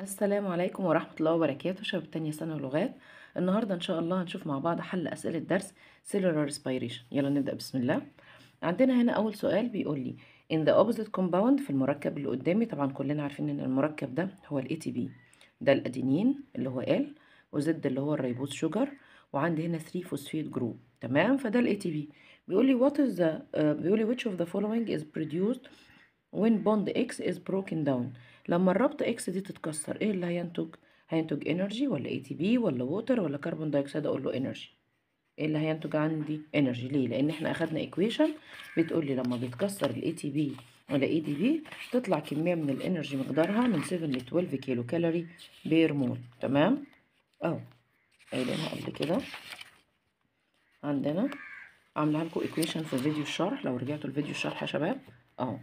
السلام عليكم ورحمة الله وبركاته شباب تانية سنة لغات النهاردة إن شاء الله هنشوف مع بعض حل أسئلة درس cellular respiration يلا نبدأ بسم الله عندنا هنا أول سؤال بيقول لي in the opposite compound في المركب اللي قدامي طبعا كلنا عارفين إن المركب ده هو الـ ATP ده الأدينين اللي هو L وزد اللي هو الريبوز شوجر وعندي هنا 3 فوسفيت جروب تمام فده الـ ATP بيقول لي what is the uh, بيقول لي which of the following is produced when bond X is broken down لما الربط اكس دي تتكسر ايه اللي هينتج هينتج انرجي ولا اي تي بي ولا ووتر ولا كربون دايوكسيد اقول له انرجي ايه اللي هينتج عندي انرجي ليه لان احنا اخدنا ايكويشن بتقول لي لما بيتكسر الاي تي بي ولا اي دي بي تطلع كميه من الانرجي مقدارها من 7 ل 12 كيلو كالوري بير مول تمام اهو قايلينها قبل كده عندنا عامله لكم ايكويشن في فيديو الشرح لو رجعتوا لفيديو الشرح يا شباب اهو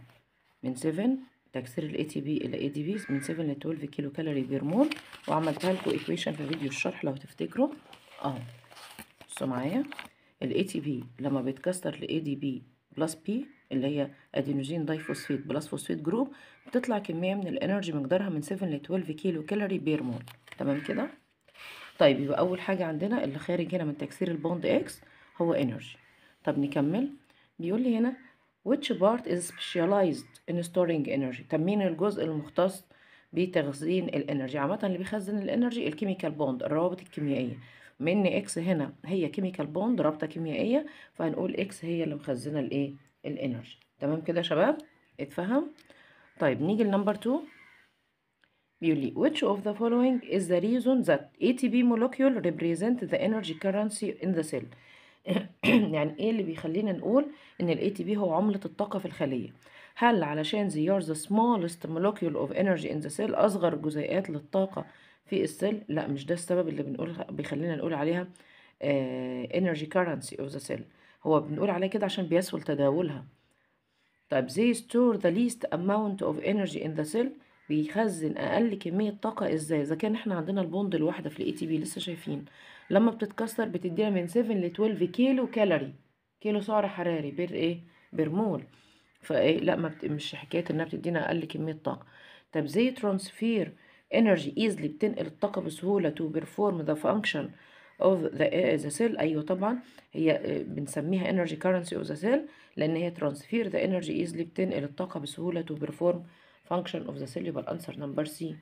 من 7 تكسير الاي تي بي الى اي دي بي من 7 ل 12 كيلو كالوري بير مول وعملتها لكم ايكويشن في فيديو الشرح لو تفتكروا اهو بصوا معايا الاي تي بي لما بيتكسر لاي دي بي بلس بي اللي هي ادينوزين داي فوسفيت بلس فوسفيت جروب بتطلع كميه من الانرجي مقدارها من 7 ل 12 كيلو كالوري بير مول تمام كده طيب يبقى اول حاجه عندنا اللي خارج هنا من تكسير البوند اكس هو انرجي طب نكمل بيقول لي هنا which part is specialized in storing energy طب مين الجزء المختص بتخزين الانرجي عامه اللي بيخزن الانرجي الكيميكال بوند الروابط الكيميائيه من اكس هنا هي كيميكال بوند رابطه كيميائيه فهنقول اكس هي اللي مخزنه الايه الانرجي تمام كده يا شباب اتفهم طيب نيجي لنمبر 2 بيقول لي which of the following is the reason that ATP molecule represent the energy currency in the cell يعني ايه اللي بيخلينا نقول ان الاي تي بي هو عملة الطاقة في الخلية هل علشان they are the smallest molecule of energy in the cell اصغر جزيئات للطاقة في السيل لا مش ده السبب اللي بنقول بيخلينا نقول عليها آه، energy currency of the cell هو بنقول عليه كده عشان بيسهل تداولها طيب they store the least amount of energy in the cell بيخزن اقل كميه طاقه ازاي اذا كان احنا عندنا البوند الواحده في الاي تي بي لسه شايفين لما بتتكسر بتدينا من 7 ل 12 كيلو كالوري كيلو سعر حراري بر ايه برمول فايه لا ما بت... مش حكايه انها بتدينا اقل كميه طاقه طب زي ترانسفير انرجي ايزلي بتنقل الطاقه بسهوله تو بيرفورم ذا فانكشن اوف ذا سيل ايوه طبعا هي آه، بنسميها انرجي كرنسي اوف ذا سيل لان هي ترانسفير ذا انرجي ايزلي بتنقل الطاقه بسهوله تو بيرفورم فانكشن اوف ذا سيل يبقى الانسر نمبر سي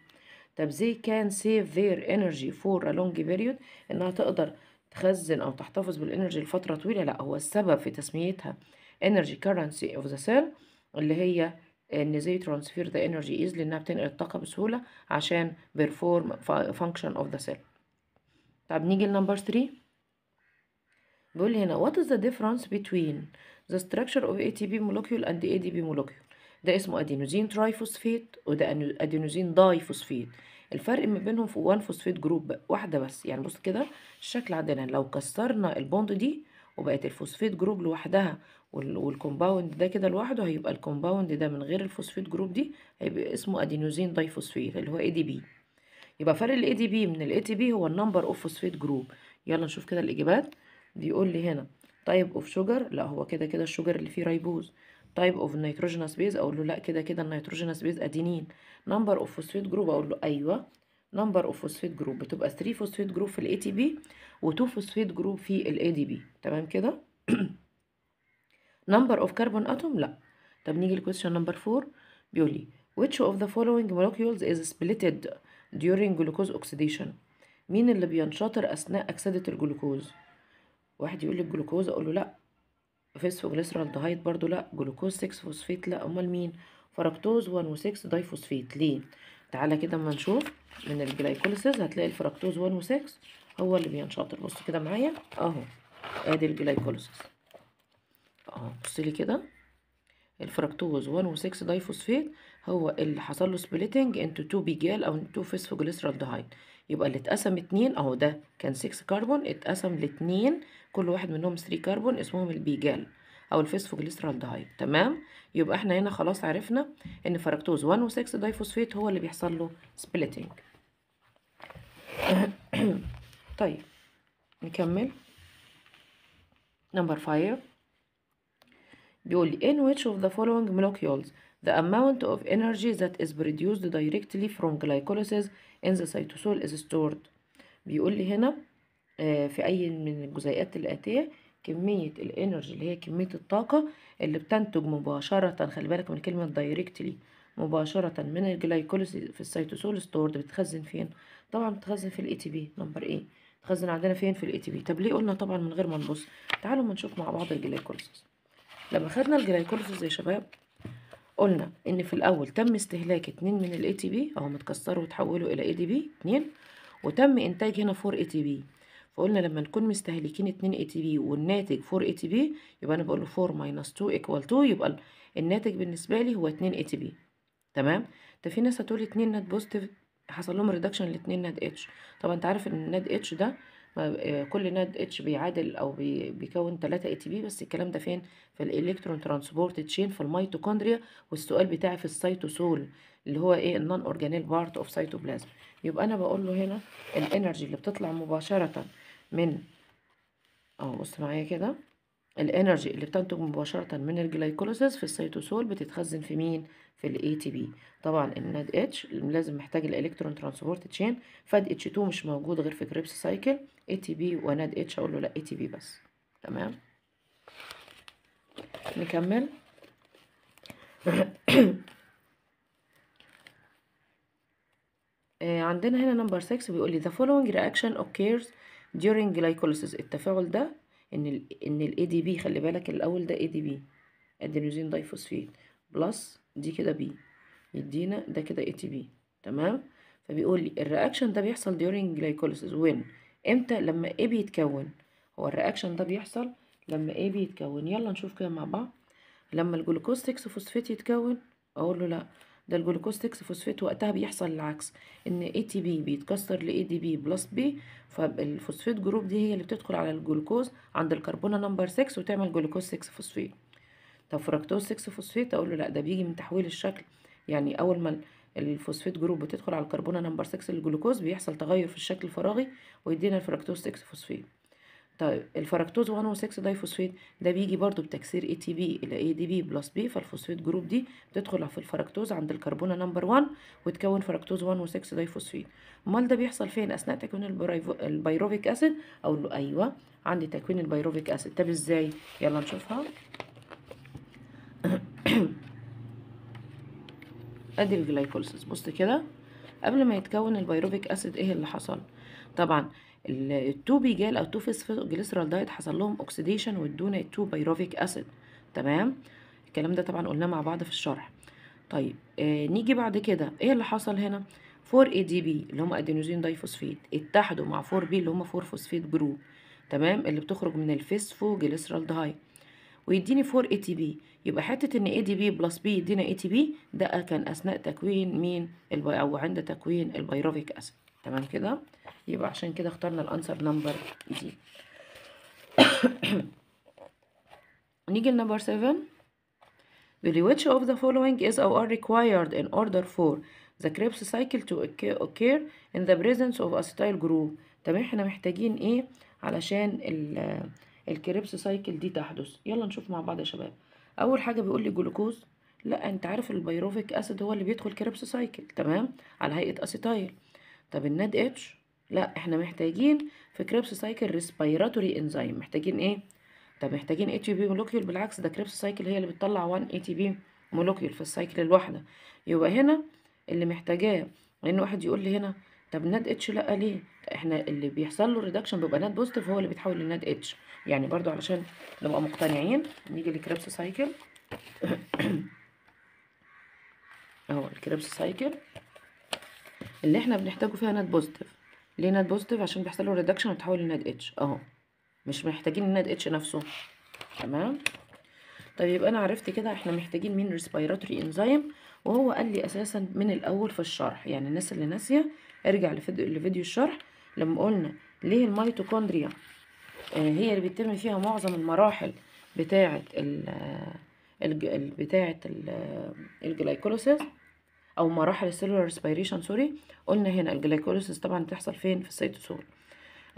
طب they can save their energy for a long period انها تقدر تخزن او تحتفظ بالانرجي لفتره طويله لا هو السبب في تسميتها energy currency of the cell اللي هي ان زي ترانسفير ذا انرجي ايزلي انها بتنقل الطاقه بسهوله عشان بيرفورم فانكشن اوف ذا سيل طب نيجي لنمبر 3 بيقول هنا what is the difference between the structure of ATP molecule and ADP molecule ده اسمه ادينوزين تراي فوسفيت وده ادينوزين داي فوسفيت الفرق ما بينهم في وان فوسفيت جروب واحده بس يعني بص كده الشكل عندنا لو كسرنا البوند دي وبقت الفوسفيت جروب لوحدها والكومباوند ده كده لوحده هيبقى الكومباوند ده من غير الفوسفيت جروب دي هيبقى اسمه ادينوزين داي فوسفيت اللي هو اي دي بي يبقى فرق الاي دي بي من الاي تي بي هو النمبر اوف فوسفيت جروب يلا نشوف كده الاجابات بيقول لي هنا تايب اوف شوجر لا هو كده كده الشوجر اللي فيه ريبوز تايب اوف نيتروجينس بيز اقول له لا كده كده النيتروجينس بيز ادينين نمبر اوف فوسفيت جروب اقول له ايوه نمبر اوف فوسفيت جروب بتبقى 3 فوسفيت جروب في الاي تي بي و2 فوسفيت جروب في الاي دي بي تمام كده نمبر اوف كربون اتوم لا طب نيجي للكويشن نمبر 4 بيقول لي which of the following molecules is splitted during glucose oxidation مين اللي بينشطر اثناء اكسده الجلوكوز واحد يقول لي الجلوكوز اقول له لا فوسفوجليسرالدهايد برضو لا جلوكوز 6 فوسفيت لا امال مين فركتوز 1 و6 فوسفيت ليه تعالى كده اما نشوف من الجلايكوليسيز هتلاقي الفركتوز 1 و6 هو اللي بينشطر بص كده معايا اهو ادي الجلايكوليسيز اهو بص لي كده الفركتوز 1 و6 فوسفيت هو اللي حصل له سبليتنج انتو 2 بيجال او 2 فوسفوجليسرالدهايد يبقى اللي اتقسم اتنين اهو ده كان 6 كربون اتقسم لاتنين كل واحد منهم 3 كربون اسمهم البيجال او دايت تمام يبقى احنا هنا خلاص عرفنا ان فركتوز 1 و6 دايفوسفيت هو اللي بيحصل له سبليتنج طيب نكمل نمبر 5 بيقول لي in which of the following molecules the amount of energy that is produced directly from glycolysis in the cytosol is stored بيقول لي هنا آه، في أي من الجزيئات الآتية كمية الانرجي اللي هي كمية الطاقة اللي بتنتج مباشرة خلي بالك من كلمة دايركتلي مباشرة من الجلايكوليز في السيتوسول ستورد بتخزن فين؟ طبعا بتخزن في الاي تي بي نمبر ايه بتخزن عندنا فين في الاي تي بي طب ليه قلنا طبعا من غير ما نبص تعالوا ما نشوف مع بعض الجلايكوليز لما خدنا الجلايكوليز يا شباب قلنا ان في الاول تم استهلاك 2 من الاي تي بي اهو متكسره وتحوله الى اي دي بي 2 وتم انتاج هنا 4 اي تي بي فقلنا لما نكون مستهلكين 2 اي تي بي والناتج 4 اي تي بي يبقى انا بقول له 4 ماينس 2 ايكوال 2 يبقى الناتج بالنسبه لي هو 2 اي تي بي تمام ده في ناس هتقول 2 نات بوزيتيف حصل لهم ريدكشن ل 2 نات اتش طبعا انت عارف ان النات اتش ده آه، كل نود اتش بيعادل او بيكون 3 اي تي بي بس الكلام ده فين في الالكترون ترانسبورت تشين في الميتوكوندريا والسؤال بتاعي في السيتوسول اللي هو ايه النون اورجانيل بارت اوف سيتوبلازم يبقى انا بقول له هنا الانرجي اللي بتطلع مباشره من اه بص معايا كده الانرجي اللي بتنتج مباشرة من الجلايكوليسيس في السيتوسول بتتخزن في مين؟ في تي ATP طبعا الناد اتش لازم محتاج الالكترون ترانسبورت تشين فاد اتش 2 مش موجود غير في كريبس سايكل ATP وناد اتش اقول له لا ATP بس تمام نكمل آه، عندنا هنا نمبر 6 بيقول لي the following reaction occurs during glycolysis التفاعل ده ان ال ان الاي دي بي خلي بالك الاول ده اي دي بي ادينوزين دايفوسفيت بلس دي كده بي يدينا ده كده اي تي بي تمام فبيقول لي الرياكشن ده بيحصل during glycolysis وين امتى لما A بيتكون هو الرياكشن ده بيحصل لما A بيتكون يلا نشوف كده مع بعض لما الجلوكوز 6 فوسفيت يتكون اقول له لا ده الجلوكوز 6 فوسفيت وقتها بيحصل العكس ان اي تي بي بيتكسر لاي دي بي بلس بي فالفوسفيت جروب دي هي اللي بتدخل على الجلوكوز عند الكربونه نمبر 6 وتعمل جلوكوز 6 فوسفيت طب فركتوز 6 فوسفيت اقول له لا ده بيجي من تحويل الشكل يعني اول ما الفوسفيت جروب بتدخل على الكربونه نمبر 6 للجلوكوز بيحصل تغير في الشكل الفراغي ويدينا الفركتوز 6 فوسفيت طيب الفركتوز 1 و 6 دايفوسفيت ده بيجي برضو بتكسير اي تي بي الى اي دي بي بلس بي فالفوسفيت جروب دي بتدخل في الفركتوز عند الكربونه نمبر 1 وتكون فركتوز 1 و 6 دايفوسفيت امال ده بيحصل فين اثناء تكوين البيروفيك اسيد اقول له ايوه عندي تكوين البيروفيك اسيد طب ازاي يلا نشوفها ادي الجلايكوليسيس بص كده قبل ما يتكون البيروفيك اسيد ايه اللي حصل طبعا التو جال او تو فيسفوجليسرال دايت حصل لهم اوكسيديشن وادونا التو بايروفيك اسيد تمام الكلام ده طبعا قلناه مع بعض في الشرح طيب آه نيجي بعد كده ايه اللي حصل هنا 4 اي دي بي اللي هم ادينوزين دايفوسفيت اتحدوا مع 4 بي اللي هم 4 فوسفيت جروب تمام اللي بتخرج من الفيسفوجليسرال دايت ويديني 4 اي تي بي يبقى حته ان اي دي بي بلس بي يدينا اي تي بي ده كان اثناء تكوين مين او عند تكوين البايروفيك اسيد تمام كده يبقى عشان كده اخترنا الانسر نمبر دي نيجي لنمبر 7 The which of the following is or are required in order for the Krebs cycle to occur in the presence of acetyl group طب احنا محتاجين ايه علشان الكريبس سايكل دي تحدث يلا نشوف مع بعض يا شباب اول حاجه بيقول لي جلوكوز لا انت عارف البيروفيك اسيد هو اللي بيدخل كريبس سايكل تمام على هيئه اسيتايل طب الناد اتش لا احنا محتاجين في كريبس سايكل ريسبيراتوري انزيم محتاجين ايه طب محتاجين اي تي بي مولوكيول بالعكس ده كريبس سايكل هي اللي بتطلع 1 اي تي بي مولوكيول في السايكل الواحده يبقى هنا اللي محتاجاه لان واحد يقول لي هنا طب ناد اتش لا ليه احنا اللي بيحصل له ريدكشن بيبقى ناد بوزيتيف هو اللي بيتحول لناد اتش يعني برضو علشان نبقى مقتنعين نيجي لكريبس سايكل اهو الكريبس سايكل اللي احنا بنحتاجه فيها ناد بوزيتيف لنت بوزيتيف عشان بيحصل له ريدكشن وتحول لنت اتش اهو مش محتاجين النت اتش نفسه تمام طيب يبقى انا عرفت كده احنا محتاجين مين ريسبيراتوري انزيم وهو قال لي اساسا من الاول في الشرح يعني الناس اللي ناسيه ارجع لفيديو, لفيديو الشرح لما قلنا ليه الميتوكوندريا آه، هي اللي بيتم فيها معظم المراحل بتاعه ال آه، بتاعه آه، الجلايكولوسيس او مراحل السيلولار ريسبيريشن سوري قلنا هنا الجلايكوليسيس طبعا بتحصل فين في السيتوسول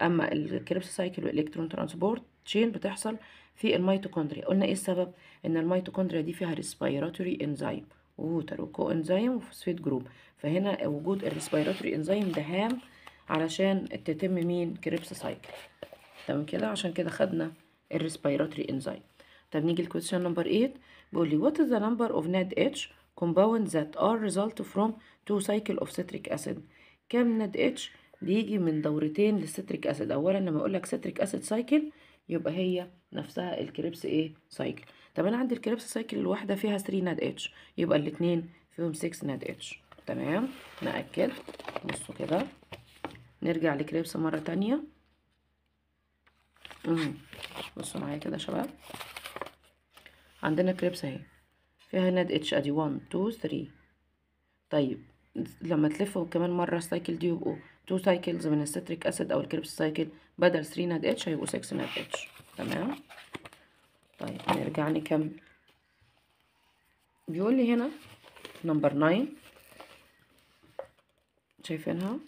اما الكريبس سايكل والالكترون ترانسبورت تشين بتحصل في الميتوكوندريا قلنا ايه السبب ان الميتوكوندريا دي فيها ريسبيراتوري انزيم ووتر وكو انزيم وفوسفيت جروب فهنا وجود الريسبيراتوري انزيم ده هام علشان تتم مين كريبس سايكل تمام كده عشان كده خدنا الريسبيراتوري انزيم طب نيجي للكويشن نمبر 8 بيقول لي وات از ذا نمبر اوف ناد اتش compounds that are result from two cycle of citric acid كم ند اتش بيجي من دورتين للستريك اسيد اولا لما اقول لك ستريك اسيد سايكل يبقى هي نفسها الكريبس ايه سايكل طب انا عندي الكريبس سايكل الواحده فيها 3 ناد اتش يبقى الاثنين فيهم 6 ناد اتش تمام ناكد بصوا كده نرجع لكريبس مره ثانيه امم بصوا معايا كده يا شباب عندنا كريبس اهي فيها هنا اتش ادي 1 2 3 طيب لما تلفهم كمان مره السايكل دي يبقوا 2 سايكلز من الستريك اسيد او الكريبس سايكل بدل 3 ناد اتش هيبقوا 6 ناد اتش تمام طيب نرجع نكمل بيقول لي هنا نمبر 9 شايفينها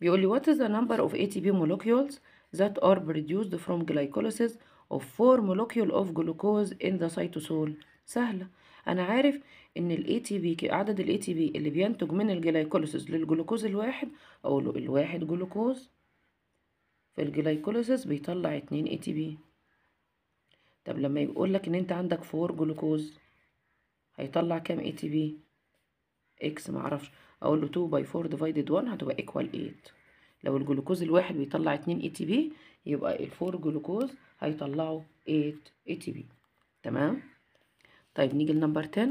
بيقول لي what is the number of ATP molecules that are produced from glycolysis of 4 molecule of glucose in the cytosol سهلة أنا عارف إن الـ ATP عدد الـ ATP اللي بينتج من الجلايكوليسيس للجلوكوز الواحد أقوله الواحد جلوكوز في الجلايكوليسيس بيطلع اتنين ATP طب لما يقول لك إن أنت عندك 4 جلوكوز هيطلع كام ATP إكس معرفش أقول له 2 by 4 divided 1 هتبقى إيكوال 8 لو الجلوكوز الواحد بيطلع اتنين ATP يبقى الـ 4 جلوكوز هيطلعوا 8 اي تي بي تمام طيب نيجي لنمبر 10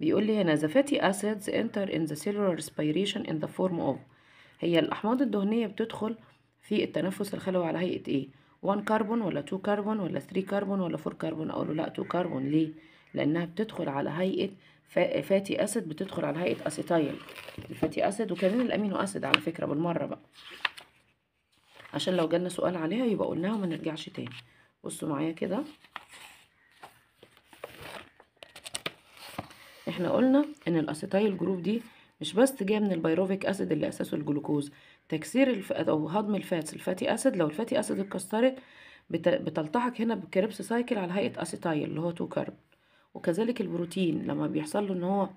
بيقول لي هنا the fatty acids enter in the cellular respiration in the form of هي الأحماض الدهنية بتدخل في التنفس الخلوي على هيئة ايه 1 كربون ولا 2 كربون ولا 3 كربون ولا 4 كربون اقول له لا 2 كربون ليه لانها بتدخل على هيئه فاتي اسيد بتدخل على هيئه اسيتايل الفاتي اسيد وكمان الامينو اسيد على فكره بالمره بقى عشان لو جالنا سؤال عليها يبقى قلناها وما نرجعش تاني بصوا معايا كده احنا قلنا ان الاسيتايل جروب دي مش بس جايه من البيروفيك اسيد اللي اساسه الجلوكوز تكسير الف... او هضم الفاتس الفاتي اسيد لو الفاتي اسيد اتكسرت بت... بتلتحق هنا بكريبس سايكل على هيئه اسيتايل اللي هو 2 كارب وكذلك البروتين لما بيحصل له ان هو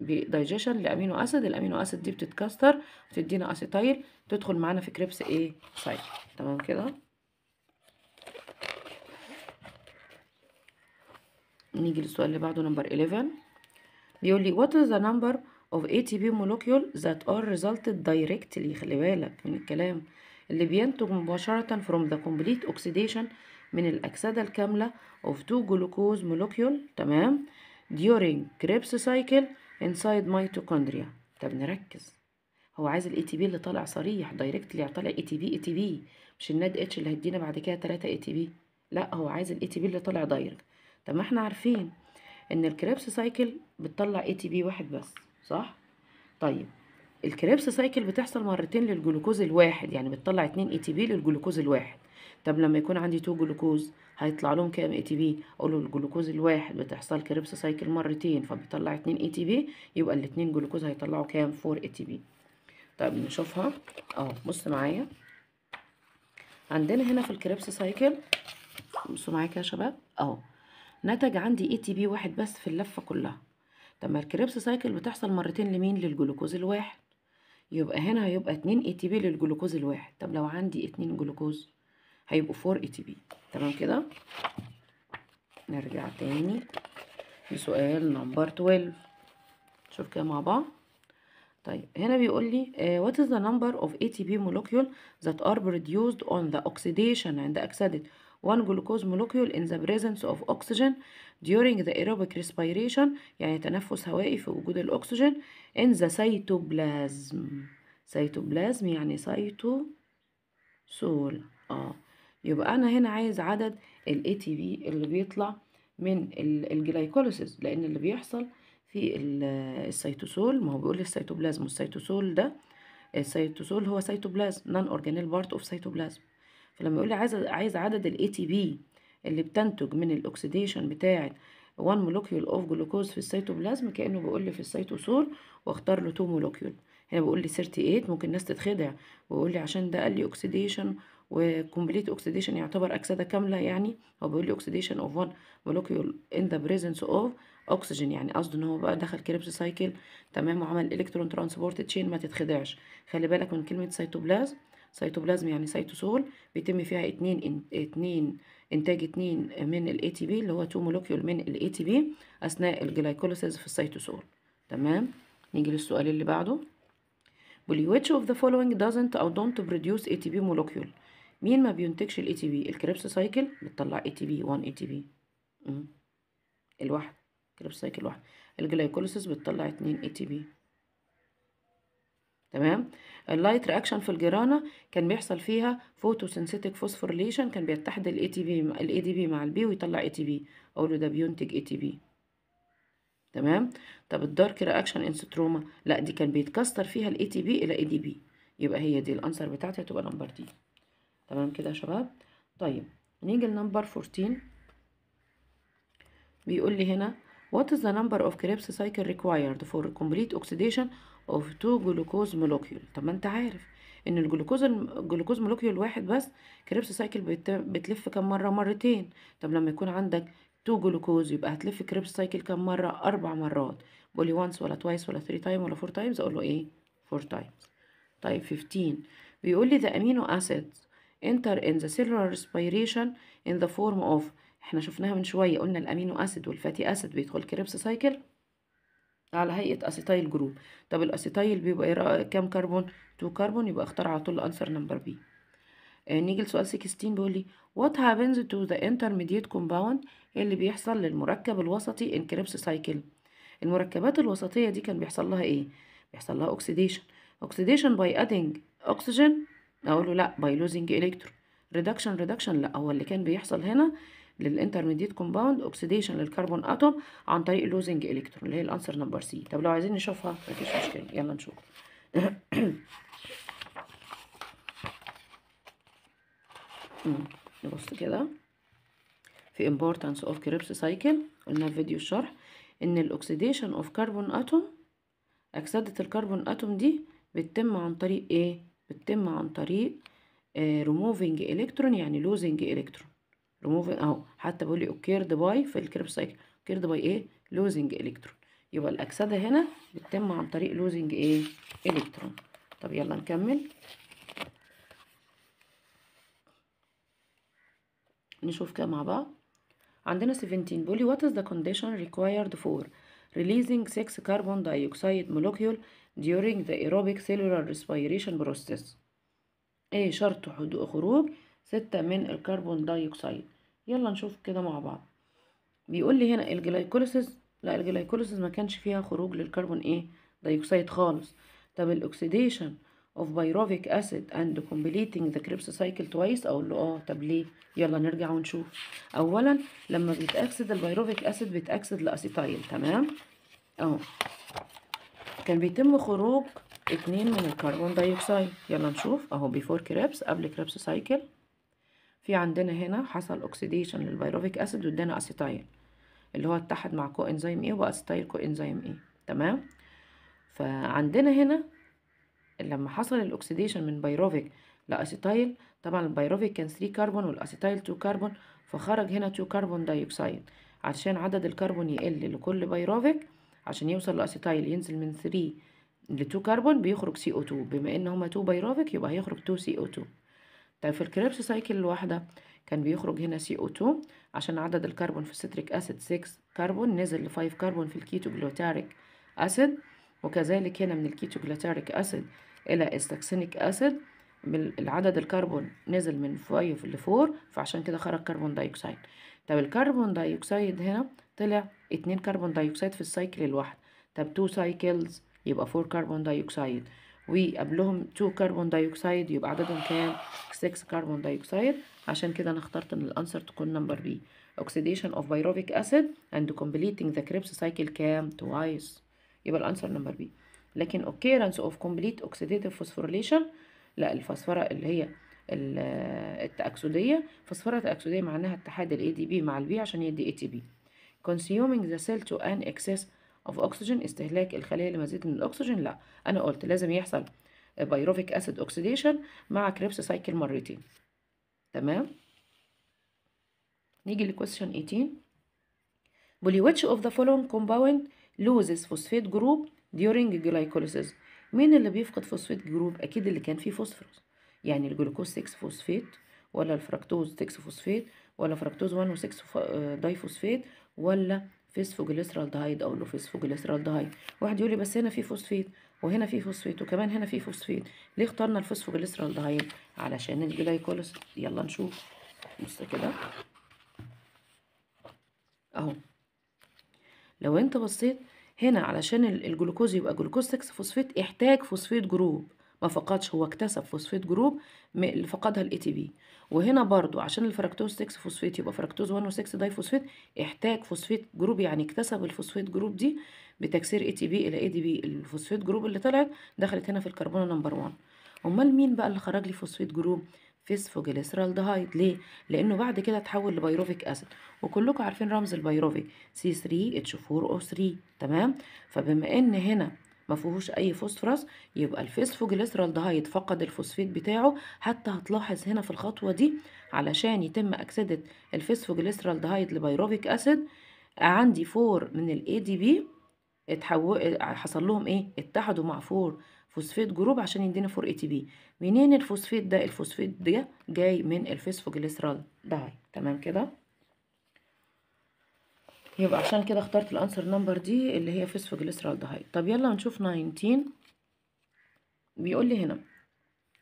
دايجيشن لامينو اسيد الامينو اسيد دي بتتكسر وتدينا اسيتايل تدخل معانا في كريبس ايه سايكل تمام كده نيجي للسؤال اللي بعده نمبر 11 بيقول لي what is the number of ATP molecule that are resulted directly خلي بالك من الكلام اللي بينتج مباشرة from the complete oxidation من الأكسدة الكاملة of two glucose molecule تمام during Krebs cycle inside mitochondria طب نركز هو عايز الاي تي بي اللي طالع صريح دايركت اللي يعني طالع اي تي بي اي تي بي مش الناد اتش اللي هيدينا بعد كده 3 اي تي بي لا هو عايز الاي تي بي اللي طالع دايركت طب ما احنا عارفين ان الكريبس سايكل بتطلع اي تي بي واحد بس صح طيب الكريبس سايكل بتحصل مرتين للجلوكوز الواحد يعني بتطلع اتنين اي تي بي للجلوكوز الواحد طب لما يكون عندي تو جلوكوز هيطلع لهم كام اي تي بي اقول له الجلوكوز الواحد بتحصل كريبس سايكل مرتين فبيطلع اتنين اي تي بي يبقى الاتنين جلوكوز هيطلعوا كام فور اي تي بي طب نشوفها اهو بص معايا عندنا هنا في الكريبس سايكل بصوا معايا كده يا شباب اهو نتج عندي اي تي بي واحد بس في اللفة كلها طب ما الكريبس سايكل بتحصل مرتين لمين للجلوكوز الواحد يبقى هنا هيبقى اتنين اي تي بي للجلوكوز الواحد طب لو عندي اتنين جلوكوز هيبقوا فور اي تي بي تمام كده نرجع تاني لسؤال نمبر 12 شوف كده مع بعض طيب هنا بيقول لي آه، what is the number of ATP molecule that are produced on the oxidation and the oxidation one glucose molecule in the presence of oxygen during the aerobic respiration يعني تنفس هوائي في وجود الأكسجين in the cytoplasm cytoplasm يعني cytosol اه يبقى أنا هنا عايز عدد ال ATP اللي بيطلع من الجلايكوليسيس لأن اللي بيحصل في السيتوسول ما هو بيقول لي السيتوبلازم والسيتوسول ده السيتوسول هو سيتوبلازم non اورجانيل بارت اوف سيتوبلازم فلما يقول لي عايز عايز عدد الاي تي بي اللي بتنتج من الاكسديشن بتاعه 1 مولوكيول اوف جلوكوز في السيتوبلازم كانه بيقول لي في السيتوسول واختار له 2 مولوكيول هنا بيقول لي 38 ممكن الناس تتخدع ويقول لي عشان ده قال لي اكسديشن وكومبليت اكسديشن يعتبر اكسده كامله يعني هو بيقول لي اكسديشن اوف 1 مولوكيول ان ذا بريزنس اوف اكسجين يعني قصده ان هو بقى دخل كريبس سايكل تمام وعمل الكترون ترانسبورت تشين ما تتخدعش خلي بالك من كلمه سيتوبلازم سيتوبلازم يعني سيتوسول بيتم فيها اتنين, اتنين انتاج اتنين من الاي تي بي اللي هو تو مولوكيول من الاي تي بي اثناء الجلايكوليسيز في السيتوسول تمام نيجي للسؤال اللي بعده بيقول لي which of the following doesn't او don't produce ATP molecule مين ما بينتجش الاي تي بي الكريبس سايكل بتطلع اي تي بي 1 اي تي بي الواحد كريبس سايكل واحد الجلايكوليسيس بتطلع اتنين اي تي بي تمام اللايت رياكشن في الجرانة كان بيحصل فيها فوتوسينثيتيك فوسفوريليشن كان بيتحد الاي تي بي الاي دي بي مع البي ويطلع اي تي بي اقول له ده بينتج اي تي بي تمام طب الدارك رياكشن ستروما لا دي كان بيتكسر فيها الاي تي بي الى اي دي بي يبقى هي دي الانسر بتاعتي هتبقى نمبر دي تمام كده يا شباب طيب نيجي لنمبر 14 بيقول لي هنا What is the number of Krebs cycle required for complete oxidation اوف تو جلوكوز مولوكيول طب ما انت عارف ان الجلوكوز الجلوكوز مولوكيول واحد بس كريبس سايكل بتلف كم مره مرتين طب لما يكون عندك تو جلوكوز يبقى هتلف كريبس سايكل كم مره اربع مرات بولي وانس ولا توايس ولا ثري تايم ولا فور تايمز اقول له ايه فور تايمز طيب 15 بيقول لي ذا امينو اسيدز انتر ان ذا سيلولار ريسبيريشن ان ذا فورم اوف احنا شفناها من شويه قلنا الامينو اسيد والفاتي اسيد بيدخل كريبس سايكل على هيئة أسيتايل جروب طب الأسيتايل بيبقى إيه كام كربون؟ 2 كربون يبقى اختار على طول الأنسر نمبر بي نيجي لسؤال 16 بيقول لي وات هابنز تو ذا انترميديت كومباوند ايه اللي بيحصل للمركب الوسطي ان كريبس سايكل المركبات الوسطية دي كان بيحصل لها ايه بيحصل لها اوكسيديشن اوكسيديشن باي ادينج اوكسجين اقول له لا باي لوزينج الكترون ريدكشن ريدكشن لا هو اللي كان بيحصل هنا للانترميديت كومباوند اوكسيديشن للكربون اتوم عن طريق لوزنج الكترون اللي هي الانسر نمبر سي طب لو عايزين نشوفها مفيش مشكله يلا نشوف نبص كده في importance of Krebs cycle قلنا في فيديو الشرح ان الاكسيديشن اوف كربون اتوم اكسدة الكربون اتوم دي بتتم عن طريق ايه بتتم عن طريق آه removing electron يعني losing electron ريموفينج اهو حتى بيقول لي اوكيرد باي في الكريب سايكل اوكيرد باي ايه لوزنج الكترون يبقى الاكسده هنا بتتم عن طريق لوزنج ايه الكترون طب يلا نكمل نشوف كده مع بعض عندنا 17 بيقول لي وات از ذا كونديشن ريكوايرد فور ريليزنج 6 كربون دايوكسيد مولوكيول during the aerobic cellular respiration process ايه شرط خروج 6 من الكربون دايوكسيد يلا نشوف كده مع بعض بيقول لي هنا الجلايكوليسيس لا الجلايكوليسيس ما كانش فيها خروج للكربون ايه دايوكسيد خالص طب الاكسيديشن of pyruvic acid and completing the Krebs cycle twice اقول له اه طب ليه يلا نرجع ونشوف اولا لما بيتاكسد البيروفيك اسيد بيتاكسد لاسيتايل تمام اهو كان بيتم خروج اتنين من الكربون دايوكسيد يلا نشوف اهو بيفور كريبس قبل كريبس سايكل في عندنا هنا حصل اوكسيديشن للبيروفيك اسيد وادانا اسيتايل اللي هو اتحد مع كو انزيم ايه واسيتايل كو انزيم ايه تمام فعندنا هنا لما حصل الاوكسيديشن من بيروفيك لاسيتايل طبعا البيروفيك كان 3 كربون والاسيتايل 2 كربون فخرج هنا 2 كربون دايوكسيد عشان عدد الكربون يقل لكل بيروفيك عشان يوصل لاسيتايل ينزل من 3 ل 2 كربون بيخرج CO2 بما ان هما 2 بيروفيك يبقى هيخرج 2 CO2 طيب في الكريبس سايكل الواحدة كان بيخرج هنا CO2 عشان عدد الكربون في الستريك أسيد 6 كربون نزل ل 5 كربون في الكيتو جلوتاريك أسيد وكذلك هنا من الكيتو جلوتاريك أسيد إلى السكسينيك أسيد العدد الكربون نزل من 5 ل 4 فعشان كده خرج كربون دايوكسيد طب الكربون دايوكسيد هنا طلع 2 كربون دايوكسيد في السايكل الواحد طب 2 سايكلز يبقى 4 كربون دايوكسيد وقبلهم 2 كربون دايوكسيد يبقى عددهم كام 6 كربون دايوكسيد عشان كده انا اخترت ان الانسر تكون نمبر بي oxidation of pyruvic acid and completing the Krebs cycle كام توايس يبقى الانسر نمبر بي لكن occurrence of complete oxidative phosphorylation لا الفسفرة اللي هي التأكسدية فوسفوره التأكسدية معناها اتحاد دي بي مع البي B عشان يدي ATP consuming the cell to an excess اوف اوكسجين استهلاك الخليه لمزيد من الاكسجين لا انا قلت لازم يحصل بايروفيك اسيد اوكسيديشن مع كريبس سايكل مرتين تمام نيجي لكويستشن 18 بولي ويتش اوف ذا فولون كومباوند لوزز فوسفيت جروب ديورينج جلايكوليسيس مين اللي بيفقد فوسفيت جروب اكيد اللي كان فيه فوسفورس يعني الجلوكوز 6 فوسفيت ولا الفركتوز 6 فوسفيت ولا فركتوز 1 و6 فوسفيت ولا فوسفوجليسرالدهايد اقول له فوسفوجليسرالدهايد واحد يقول لي بس هنا في فوسفيت وهنا في فوسفيت وكمان هنا في فوسفيت ليه اخترنا الفوسفوجليسرالدهايد علشان الجلايكوليس يلا نشوف بص كده اهو لو انت بصيت هنا علشان الجلوكوز يبقى جلوكوز 6 فوسفيت احتاج فوسفيت جروب ما فقدش هو اكتسب فوسفيت جروب اللي فقدها الاي تي بي وهنا برضو عشان الفركتوز 6 فوسفيت يبقى فركتوز 1 و6 داي فوسفيت احتاج فوسفيت جروب يعني اكتسب الفوسفيت جروب دي بتكسير اي تي بي الى اي دي بي الفوسفيت جروب اللي طلعت دخلت هنا في الكربون نمبر 1 امال مين بقى اللي خرج لي فوسفيت جروب فيسفوجليسرالدهايد ليه لانه بعد كده اتحول لبيروفيك اسيد وكلكم عارفين رمز البيروفيك سي 3 اتش 4 او 3 تمام فبما ان هنا ما فيهوش اي فوسفراس يبقى الفسفوجليسرال ده هيتفقد الفوسفيت بتاعه حتى هتلاحظ هنا في الخطوه دي علشان يتم اكسده الفسفوجليسرال دهايد لبيروفيك اسيد عندي فور من الاي دي بي اتحول حصل لهم ايه اتحدوا مع فور فوسفيت جروب عشان يدينا فور اي تي بي منين الفوسفيت ده الفوسفيت ده جاي من الفسفوجليسرال دهايد تمام كده يبقى عشان كده اخترت الانسر نمبر دي اللي هي فوسفوجليسرالدهايد طب يلا نشوف 19 بيقول لي هنا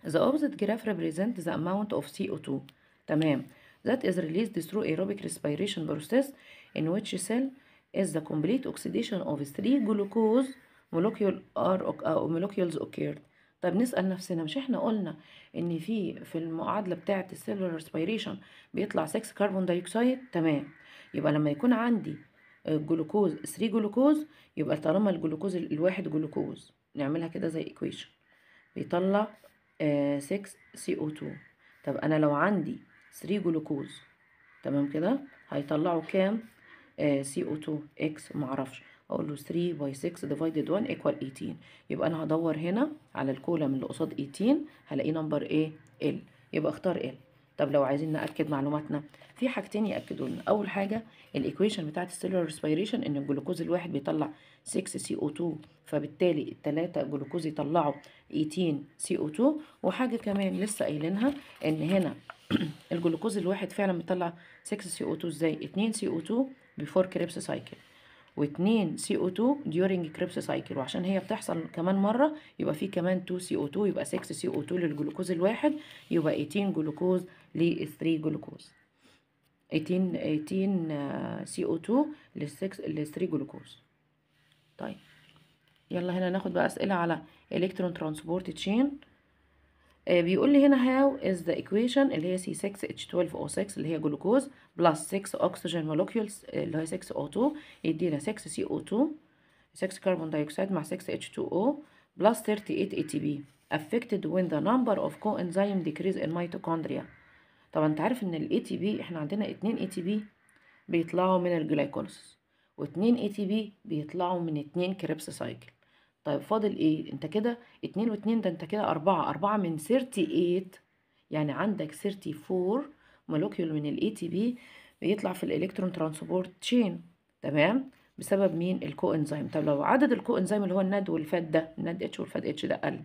The opposite graph represents the amount of CO2 تمام that is released through aerobic respiration process in which cell is the complete oxidation of three glucose molecule are أو molecules occurred طب نسأل نفسنا مش احنا قلنا ان في في المعادلة بتاعة السيلولار ريسبيريشن بيطلع 6 كربون دايوكسيد تمام يبقى لما يكون عندي آه، جلوكوز 3 جلوكوز يبقى طالما الجلوكوز الواحد جلوكوز نعملها كده زي ايكويشن بيطلع 6 سي او 2 طب انا لو عندي 3 جلوكوز تمام كده هيطلعوا كام سي او 2 اكس معرفش اقول له 3 باي 6 ديفايدد 1 ايكوال 18 يبقى انا هدور هنا على الكولم اللي قصاد 18 هلاقيه نمبر ايه ال يبقى اختار ال طب لو عايزين ناكد معلوماتنا في حاجتين ياكدوا لنا اول حاجه الايكويشن بتاعه السيلولار ريسبيريشن ان الجلوكوز الواحد بيطلع 6 سي او 2 فبالتالي الثلاثه جلوكوز يطلعوا 18 سي او 2 وحاجه كمان لسه قايلينها ان هنا الجلوكوز الواحد فعلا بيطلع 6 سي او 2 ازاي 2 سي او 2 بيفور كريبس سايكل واتنين CO2 during Krebs cycle وعشان هي بتحصل كمان مرة يبقى في كمان 2 CO2 يبقى 6 CO2 للجلوكوز الواحد يبقى 18 جلوكوز لل 3 جلوكوز 18 آه، CO2 لل 6 لل 3 جلوكوز طيب يلا هنا ناخد بقى أسئلة على electron transport chain آه، بيقول لي هنا هاو از ذا ايكويشن اللي هي سي 6 اتش 12 او 6 اللي هي جلوكوز بلس 6 اكسجين مولكيولز اللي هي 6 او 2 يدينا 6 سي او 2 6 كربون دايوكسيد مع 6 اتش 2 او بلس 38 اي تي بي وين ذا نمبر number of coenzyme decrease in mitochondria طب انت عارف ان الاي تي بي احنا عندنا 2 اي تي بي بيطلعوا من الجلايكوليسيس و2 اي تي بي بيطلعوا من 2 كريبس سايكل طيب فاضل ايه انت كده اتنين واتنين ده انت كده اربعة اربعة من 38 يعني عندك 34 مولوكيول من الاي تي بي بيطلع في الالكترون ترانسبورت تشين تمام بسبب مين الكو انزيم طب لو عدد الكو انزيم اللي هو الند والفات ده الند اتش والفات اتش ده قل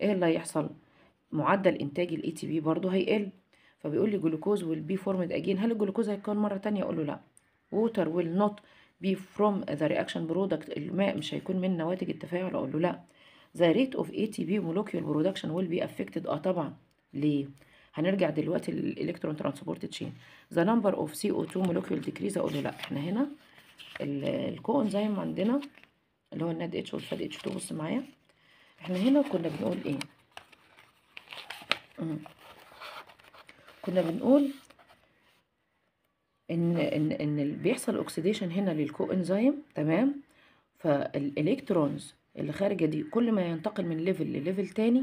ايه اللي هيحصل معدل انتاج الاي تي بي برضه هيقل فبيقول لي جلوكوز والبي فورمد اجين هل الجلوكوز هيكون مره تانية اقول له لا ووتر ويل نوت be from the reaction product الماء مش هيكون من نواتج التفاعل اقول له لا the rate of ATP molecule production will be affected اه طبعا ليه هنرجع دلوقتي للالكترون ترانسبورت تشين the number of CO2 molecule decrease اقول له لا احنا هنا الكون زي ما عندنا اللي هو الناد اتش والفاد اتش 2 بص معايا احنا هنا كنا بنقول ايه كنا بنقول ان ان ان بيحصل اوكسيديشن هنا للكو انزيم تمام فالالكترونز اللي خارجه دي كل ما ينتقل من ليفل لليفل تاني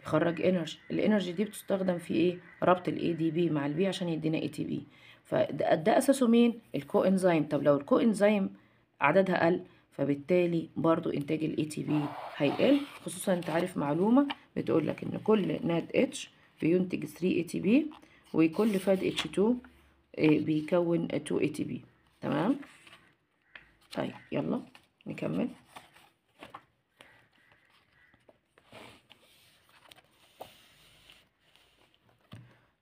بيخرج انرجي الانرجي دي بتستخدم في ايه ربط الاي دي بي مع البي عشان يدينا اي تي بي فده ده اساسه مين الكو انزيم طب لو الكو انزيم عددها قل فبالتالي برضو انتاج الاي تي بي هيقل خصوصا انت عارف معلومه بتقول لك ان كل ناد اتش بينتج 3 اي تي بي وكل فاد اتش 2 بيكون 2 اي تي بي تمام طيب يلا نكمل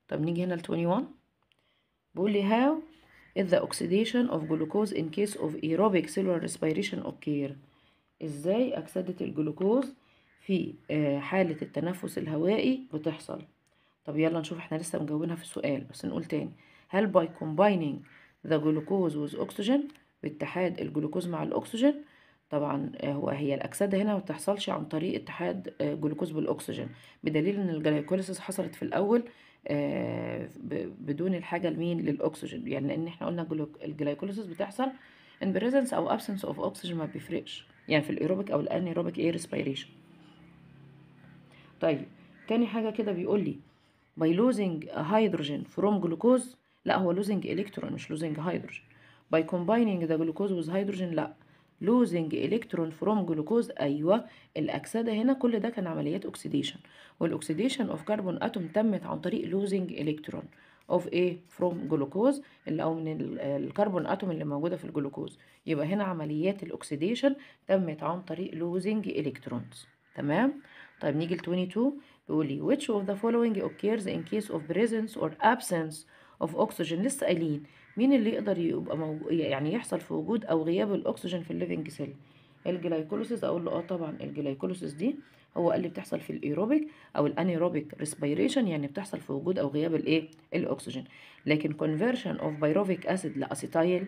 طب نيجي هنا ل 21 بيقول لي how is the oxidation of glucose in case of aerobic cellular respiration occur ازاي اكسدة الجلوكوز في آه، حالة التنفس الهوائي بتحصل طب يلا نشوف احنا لسه مجاوبينها في السؤال بس نقول تاني هل by combining the glucose with oxygen باتحاد الجلوكوز مع الأكسجين طبعا آه، هو هي الأكسدة هنا ما بتحصلش عن طريق اتحاد آه، جلوكوز بالأكسجين بدليل إن الجلايكوليسيس حصلت في الأول آه، بدون الحاجة لمين للأكسجين يعني لأن احنا قلنا الجلايكوليسيس بتحصل in presence أو absence of oxygen ما بيفرقش يعني في الإيروبيك أو الأنيروبيك إير ريسبيريشن طيب تاني حاجة كده بيقول لي by losing hydrogen from glucose لا هو لوزنج الكترون مش لوزنج هيدروجين باي كومبايننج ذا جلوكوز وذ هيدروجين لا لوزنج الكترون فروم جلوكوز ايوه الاكسده هنا كل ده كان عمليات اوكسيديشن والاكسيديشن اوف كربون اتوم تمت عن طريق لوزنج الكترون اوف ايه فروم جلوكوز اللي او من الكربون اتوم اللي موجوده في الجلوكوز يبقى هنا عمليات الاكسيديشن تمت عن طريق لوزنج الكترونز تمام طيب نيجي ل 22 بيقول لي which of the following occurs in case of presence or absence اوف اوكسجين لسه قايلين مين اللي يقدر يبقى موجود يعني يحصل في وجود او غياب الاكسجين في الليفنج سيل الجلايكوليسيس اقول له اه طبعا الجلايكوليسيس دي هو اللي بتحصل في الايروبيك او الانيروبيك ريسبيريشن يعني بتحصل في وجود او غياب الايه الاكسجين لكن كونفرشن اوف بايروفيك اسيد لاسيتايل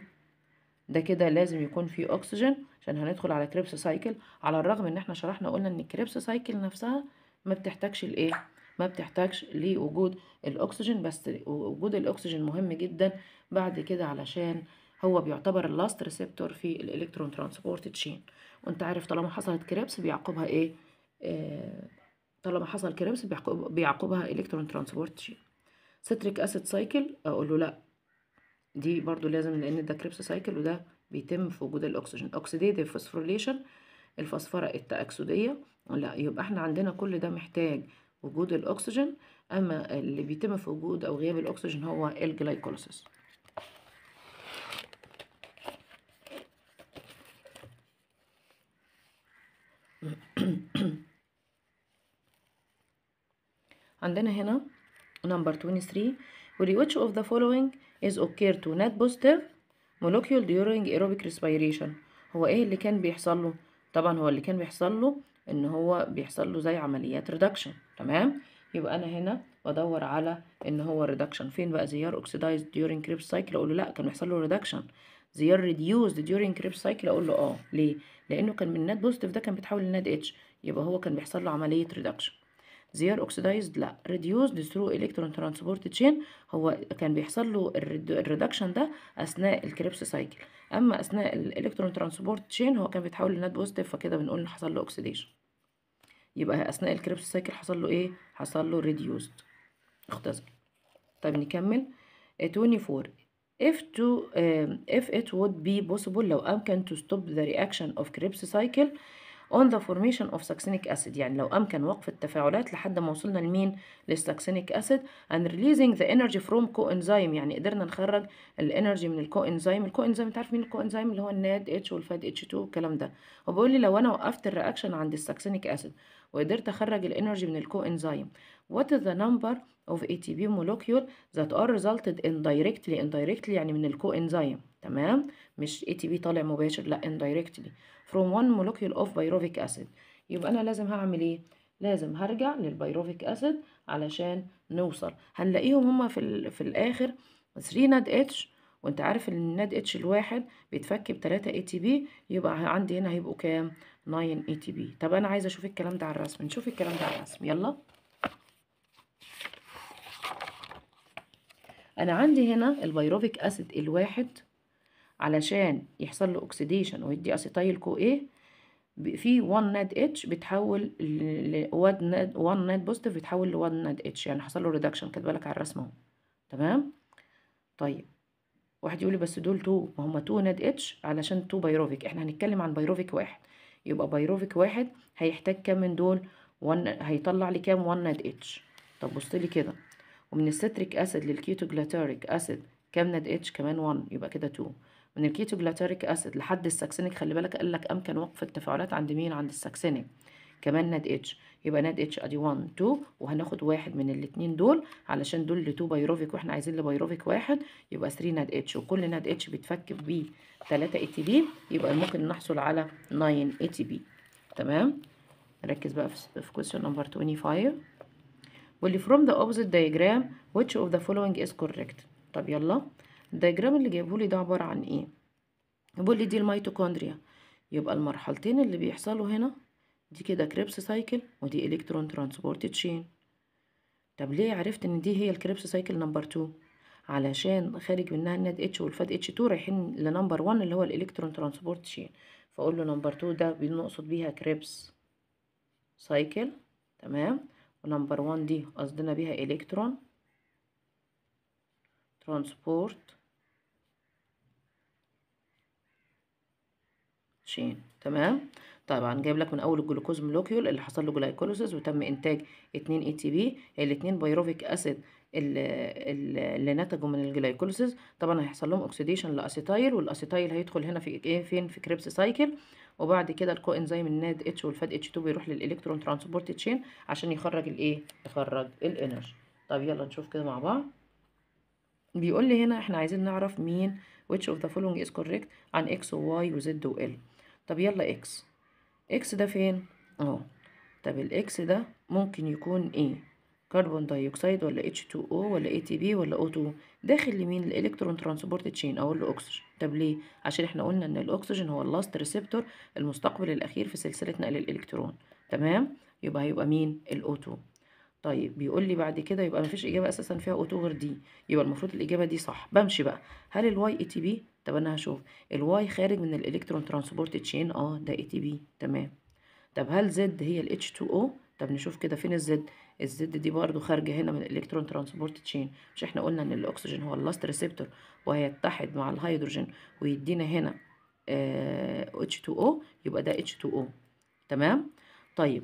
ده كده لازم يكون في اكسجين عشان هندخل على كريبس سايكل على الرغم ان احنا شرحنا قلنا ان الكريبس سايكل نفسها ما بتحتاجش الايه ما بتحتاجش لوجود الاكسجين بس وجود الاكسجين مهم جدا بعد كده علشان هو بيعتبر اللاست ريسبتور في الالكترون ترانسبورت تشين وانت عارف طالما حصلت كريبس بيعقبها ايه آه طالما حصل كريبس بيعقبها الكترون ترانسبورت تشين ستريك اسيد سايكل اقول له لا دي برضو لازم لان ده كريبس سايكل وده بيتم في وجود الاكسجين اوكسيديتيف فوسفوريليشن الفسفره التاكسديه لا يبقى احنا عندنا كل ده محتاج وجود الأكسجين أما اللي بيتم في وجود أو غياب الأكسجين هو الجلايكوليسيس عندنا هنا نمبر 23 which of the following is occur to net positive molecule during aerobic respiration هو ايه اللي كان بيحصل له طبعا هو اللي كان بيحصل له ان هو بيحصل له زي عمليات ريدكشن تمام يبقى انا هنا بدور على ان هو ريدكشن فين بقى زيار اوكسيدايز ديورينج كريب سايكل اقول له لا كان بيحصل له ريدكشن زيار ريديوز ديورينج كريب سايكل اقول له اه ليه لانه كان من نت بوزيتيف ده كان بيتحول لنات اتش يبقى هو كان بيحصل له عمليه ريدكشن زيار اوكسيدايزد لا ريديوزد ثرو الكترون ترانسبورت تشين هو كان بيحصل له الريدكشن ده اثناء الكريبس سايكل اما اثناء الالكترون ترانسبورت تشين هو كان بيتحول لنات بوزيتيف فكده بنقول حصل له اوكسيديشن يبقى اثناء الكريبس سايكل حصل له ايه حصل له ريديوسد اختزل طيب نكمل 24 آه، if to um, if it would be possible لو امكن to stop the reaction of Krebs cycle on the formation of succinic acid يعني لو امكن وقف التفاعلات لحد ما وصلنا لمين للسكسينيك acid and releasing the energy from coenzyme يعني قدرنا نخرج الانرجي من الكوانزيم الكوانزيم انت عارف مين الكوانزيم اللي هو الناد اتش والفاد اتش 2 والكلام ده وبقول لي لو انا وقفت الرياكشن عند السكسينيك اسيد وقدرت اخرج الانرجي من الكو انزيم what is the number of ATP molecule that are resulted in directly indirectly يعني من الكو انزيم تمام مش ATP طالع مباشر لا indirectly from one molecule of pyruvic acid يبقى انا لازم هعمل ايه لازم هرجع للبيروفيك اسيد علشان نوصل هنلاقيهم هما في, في الاخر 3 ناد اتش وانت عارف ان الناد اتش الواحد بيتفك ب 3 اي تي بي يبقى عندي هنا هيبقوا كام 9 اي تي بي طب انا عايزه اشوف الكلام ده على الرسم نشوف الكلام ده على الرسم يلا انا عندي هنا البيروفيك اسيد الواحد علشان يحصل له اكسديشن ويدي اسيتايل كو ايه في 1 ناد اتش بتحول ل 1 ناد 1 ناد بوزيتيف بتحول ل 1 ناد اتش يعني حصل له ريدكشن كاتبه لك على الرسم اهو تمام طيب واحد يقول لي بس دول تو ما هما تو ناد اتش علشان تو بايروفيك احنا هنتكلم عن بايروفيك واحد يبقى بايروفيك واحد هيحتاج كام من دول ون... هيطلع لي كام 1 ناد اتش طب بص لي كده ومن الستريك اسيد للكيتو اسيد كام ناد اتش كمان 1 يبقى كده 2 من الكيتو اسيد لحد الساكسينيك خلي بالك قال لك امكن وقف التفاعلات عند مين عند الساكسينيك كمان ناد اتش يبقى ناد اتش ادي 1 2 وهناخد واحد من الاثنين دول علشان دول لتو 2 بايروفيك واحنا عايزين لبايروفيك واحد يبقى 3 ناد اتش وكل ناد اتش بيتفك ب 3 اي تي بي يبقى ممكن نحصل على 9 اي تي بي تمام ركز بقى في كويستشن نمبر 25 واللي فروم ذا اوبزيت دايجرام ويتش اوف ذا فولوينج از كوريكت طب يلا الدايجرام اللي جايبهولي ده عبارة عن ايه بيقول لي دي الميتوكوندريا يبقى المرحلتين اللي بيحصلوا هنا دي كده كريبس سايكل ودي الكترون ترانسبورت تشين طب ليه عرفت ان دي هي الكريبس سايكل نمبر 2 علشان خارج منها الناد اتش والفاد اتش 2 رايحين لنمبر 1 اللي هو الالكترون ترانسبورت تشين فاقول له نمبر 2 ده بنقصد بيها كريبس سايكل تمام ونمبر 1 دي قصدنا بيها الكترون ترانسبورت شين تمام طبعا جايب لك من اول الجلوكوز مولوكيول اللي حصل له جلايكوليسيس وتم انتاج 2 اي تي بي الاثنين بايروفيك اسيد اللي نتجوا من الجلايكوليسيس طبعا هيحصل لهم اوكسيديشن لاسيتايل والاسيتايل هيدخل هنا في ايه فين في كريبس سايكل وبعد كده انزيم الناد اتش والفاد اتش 2 بيروح للالكترون ترانسبورت تشين عشان يخرج الايه يخرج الانرجي طب يلا نشوف كده مع بعض بيقول لي هنا احنا عايزين نعرف مين which of the following is correct عن x و y و z و l طب يلا اكس اكس ده فين اهو طب الاكس ده ممكن يكون ايه كربون دايوكسيد ولا H2O ولا ATP ولا O2 داخل لمين الالكترون ترانسبورت تشين او الاكسجين طب ليه عشان احنا قلنا ان الاكسجين هو اللاست ريسبتور المستقبل الاخير في سلسله نقل الالكترون تمام يبقى هيبقى مين الاو2 طيب بيقول لي بعد كده يبقى مفيش اجابه اساسا فيها O2 غير دي يبقى المفروض الاجابه دي صح بمشي بقى هل الواي اي تي بي طب انا هشوف الواي خارج من الالكترون ترانسبورت تشين اه ده اي تي بي تمام طب هل زد هي ال h 2 او طب نشوف كده فين الزد الزد دي برضو خارجه هنا من الالكترون ترانسبورت تشين مش احنا قلنا ان الاكسجين هو اللاست ريسبتور وهيتحد مع الهيدروجين ويدينا هنا اتش 2 او يبقى ده اتش 2 او تمام طيب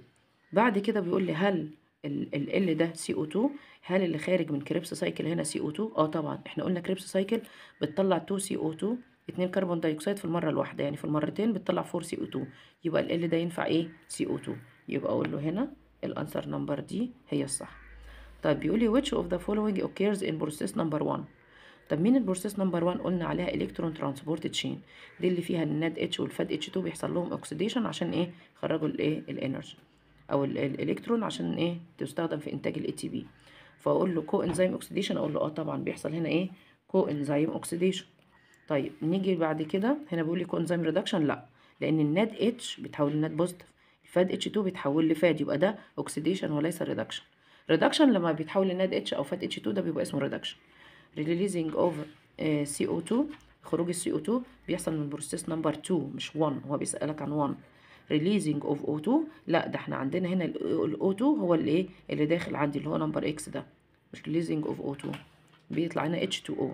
بعد كده بيقول لي هل ال ال ده سي او 2 هل اللي خارج من كريبس سايكل هنا سي او 2 اه طبعا احنا قلنا كريبس سايكل بتطلع 2 سي او 2 2 كربون دايوكسيد في المره الواحده يعني في المرتين بتطلع 4 سي او 2 يبقى ال ده ينفع ايه سي او 2 يبقى اقول له هنا الانسر نمبر دي هي الصح طيب بيقول لي which of the following occurs in process number 1 طب مين البروسيس نمبر 1 قلنا عليها الكترون ترانسبورت تشين دي اللي فيها الناد اتش والفاد اتش 2 بيحصل لهم اوكسيديشن عشان ايه يخرجوا الايه الانرجي او الالكترون عشان ايه تستخدم في انتاج الاي تي بي فاقول له كو انزيم اوكسيديشن اقول له اه طبعا بيحصل هنا ايه كو انزيم اوكسيديشن طيب نيجي بعد كده هنا بيقول لي كو انزيم ريدكشن لا لان الناد اتش بيتحول لناد بوزيتيف الفاد اتش 2 بيتحول لفاد يبقى ده اوكسيديشن وليس ريدكشن ريدكشن لما بيتحول لناد اتش او فاد اتش 2 ده بيبقى اسمه ريدكشن ريليزنج اوفر آه سي او 2 خروج السي او 2 بيحصل من بروسيس نمبر 2 مش 1 هو بيسالك عن 1 releasing of O2 لا ده احنا عندنا هنا ال O2 هو اللي ايه اللي داخل عندي اللي هو نمبر X ده مش releasing of O2 بيطلع لنا H2O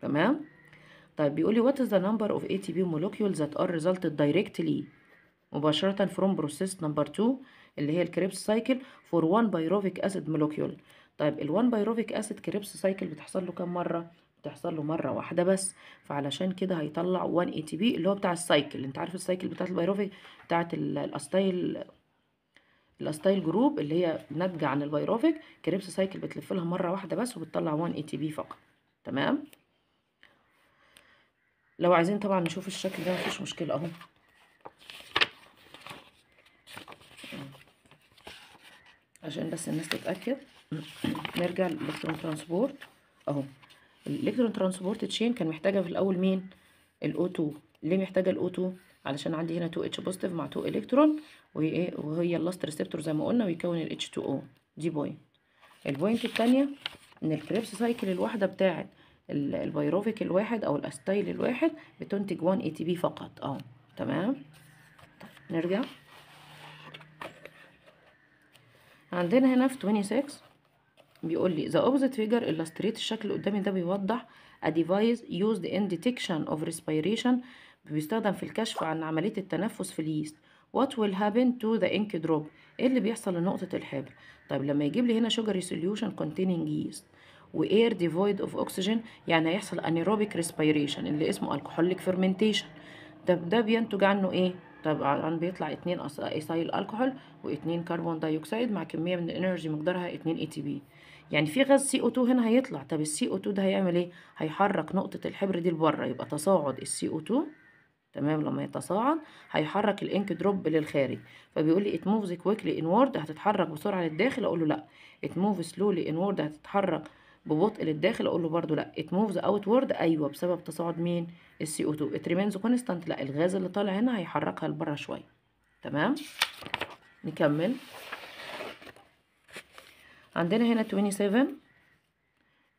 تمام طيب بيقول لي what is the number of ATP molecules that are resulted directly مباشرة from process number 2 اللي هي الكريبس سايكل for one pyruvic acid molecule طيب ال1 pyruvic acid كريبس سايكل بتحصل له كام مرة بتحصل له مره واحده بس فعلشان كده هيطلع 1 اي تي بي اللي هو بتاع السايكل انت عارف السايكل بتاعه البيروفي بتاعه الاستايل الاستايل جروب اللي هي ناتجه عن البيروفيك كريبس سايكل بتلف لها مره واحده بس وبتطلع 1 اي تي بي فقط تمام لو عايزين طبعا نشوف الشكل ده مفيش مشكله اهو عشان بس الناس تتاكد نرجع للالكترون ترانسبورت اهو الالكترون ترانسبورت تشين كان محتاجه في الاول مين الاو 2 ليه محتاجه الاو 2 علشان عندي هنا 2 اتش بوزيتيف مع 2 الكترون وهي ايه وهي اللاست ريسبتور زي ما قلنا ويكون ال 2 او دي بوينت البوينت الثانيه ان الكريبس سايكل الواحده بتاعه البيروفيك الواحد او الاستايل الواحد بتنتج 1 اي تي بي فقط اه تمام نرجع عندنا هنا في 26 بيقول لي the opposite figure illustrates الشكل اللي قدامي ده بيوضح a device used in detection of respiration بيستخدم في الكشف عن عملية التنفس في اليست what will happen to the ink drop ايه اللي بيحصل لنقطة الحبر طيب لما يجيب لي هنا sugar solution containing yeast و air devoid of oxygen يعني هيحصل anaerobic respiration اللي اسمه alcoholic fermentation طب ده بينتج عنه ايه طبعا بيطلع اتنين ايثايل الكحول واتنين كربون دايوكسيد مع كميه من الانرجي مقدارها اتنين اي تي بي يعني في غاز co 2 هنا هيطلع طب الـ co 2 ده هيعمل ايه هيحرك نقطه الحبر دي لبره يبقى تصاعد الـ co 2 تمام لما يتصاعد هيحرك الانك دروب للخارج فبيقول لي ات موفز كويكلي انورد هتتحرك بسرعه للداخل اقول له لا ات موفز سلولي انورد هتتحرك ببطء للداخل اقول له برده لا ات موفز اوتورد ايوه بسبب تصاعد مين السي او 2 ات ريمينز كونستانت لا الغاز اللي طالع هنا هيحركها لبره شويه تمام نكمل عندنا هنا 27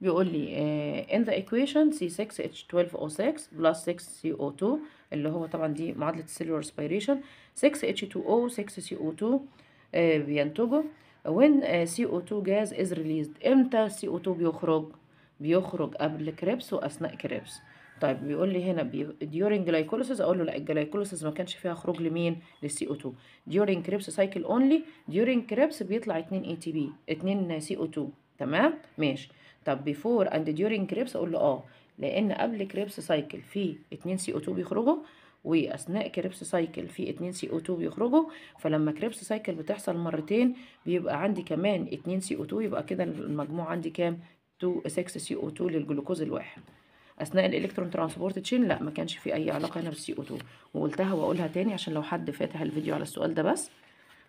بيقول لي uh, in the equation C6H12O6 plus 6CO2 اللي هو طبعا دي معادلة cellular respiration 6H2O 6CO2 uh, آه، بينتجه when uh, آه، CO2 gas is released امتى CO2 بيخرج بيخرج قبل كريبس واثناء كريبس طيب بيقول لي هنا ديورنج during glycolysis اقول له لا الجلايكوليسيس ما كانش فيها خروج لمين للسي او 2 during كريبس سايكل اونلي during كريبس بيطلع 2 اي تي بي 2 سي او 2 تمام ماشي طب بيفور اند during كريبس اقول له اه لان قبل كريبس سايكل في 2 سي او 2 بيخرجوا واثناء كريبس سايكل في 2 سي او 2 بيخرجوا فلما كريبس سايكل بتحصل مرتين بيبقى عندي كمان 2 سي او 2 يبقى كده المجموع عندي كام 2 6 سي او 2 للجلوكوز الواحد اثناء الالكترون ترانسبورت تشين لا ما كانش في اي علاقه هنا بالسي او 2 وقلتها واقولها تاني عشان لو حد فاتح الفيديو على السؤال ده بس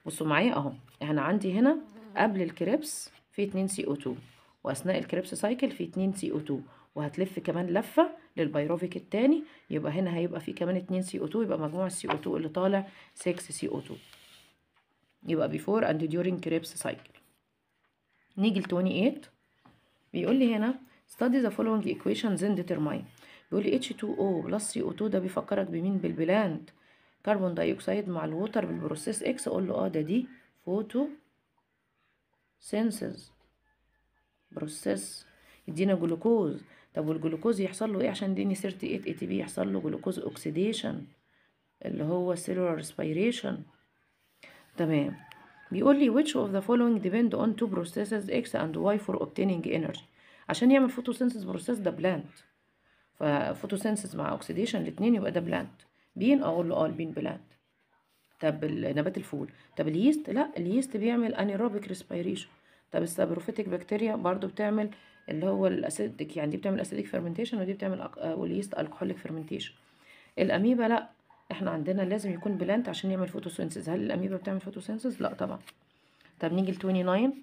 بصوا معايا اهو انا عندي هنا قبل الكريبس في 2 سي او 2 واثناء الكريبس سايكل في 2 سي او 2 وهتلف كمان لفه للبيروفيك التاني يبقى هنا هيبقى في كمان 2 سي او 2 يبقى مجموع السي او 2 اللي طالع 6 سي او 2 يبقى before and during كريبس سايكل نيجي ل 28 بيقول لي هنا study the following equations and determine بيقول لي H2O plus co 2 ده بيفكرك بمين بالبلانت كربون دايوكسيد مع الووتر بالبروسيس اكس اقول له اه ده دي فوتو سينسز بروسيس يدينا جلوكوز طب والجلوكوز يحصل له ايه عشان يديني 38 اي تي بي يحصل له جلوكوز اوكسيديشن اللي هو cellular respiration تمام بيقول لي which of the following depend on two processes X and Y for obtaining energy عشان يعمل فوتوسينثس بروسيس ده بلانت ففوتوسينثس مع اوكسيديشن الاثنين يبقى ده بلانت بين اقول له اه البين بلانت طب نبات الفول طب اليست لا اليست بيعمل انيروبيك ريسبيريشن طب السابروفيتك بكتيريا برضو بتعمل اللي هو الاسيدك يعني دي بتعمل اسيدك فيرمنتيشن ودي بتعمل آه، واليست الكحوليك فيرمنتيشن الاميبا لا احنا عندنا لازم يكون بلانت عشان يعمل فوتوسينثس هل الاميبا بتعمل فوتوسينثس لا طبعا طب نيجي ل 29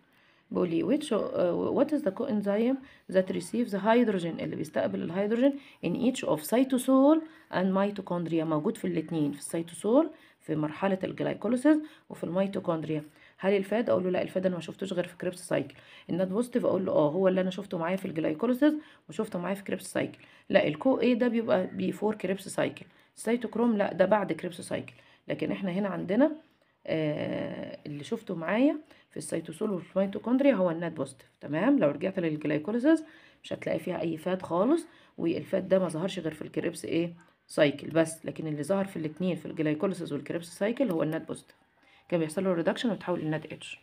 بيقول لي which uh, what is the coenzyme that receives hydrogen اللي بيستقبل الهيدروجين in each of cytosol and mitochondria موجود في الاثنين في السيتوسول في مرحله الجلايكوليسيس وفي الميتوكوندريا هل الفاد اقول له لا الفاد انا ما شفتوش غير في كريبس سايكل الناد بوزيتيف اقول له اه هو اللي انا شفته معايا في الجلايكوليسيس وشفته معايا في كريبس سايكل لا الكو اي ده بيبقى بيفور كريبس سايكل السيتوكروم لا ده بعد كريبس سايكل لكن احنا هنا عندنا آه، اللي شفته معايا في السيتوسول والميتوكوندريا هو النت بوزيتيف تمام لو رجعت للجلايكوليسيس مش هتلاقي فيها اي فات خالص والفات ده ما ظهرش غير في الكريبس ايه سايكل بس لكن اللي ظهر في الاثنين في الجلايكوليسيس والكريبس سايكل هو النت بوزيتيف كان بيحصل له ريدكشن وتحول للنت اتش